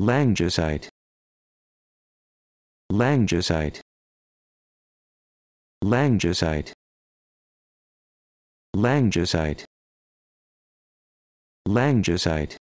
Langesite. Langesite. Langesite. Langesite. Langesite.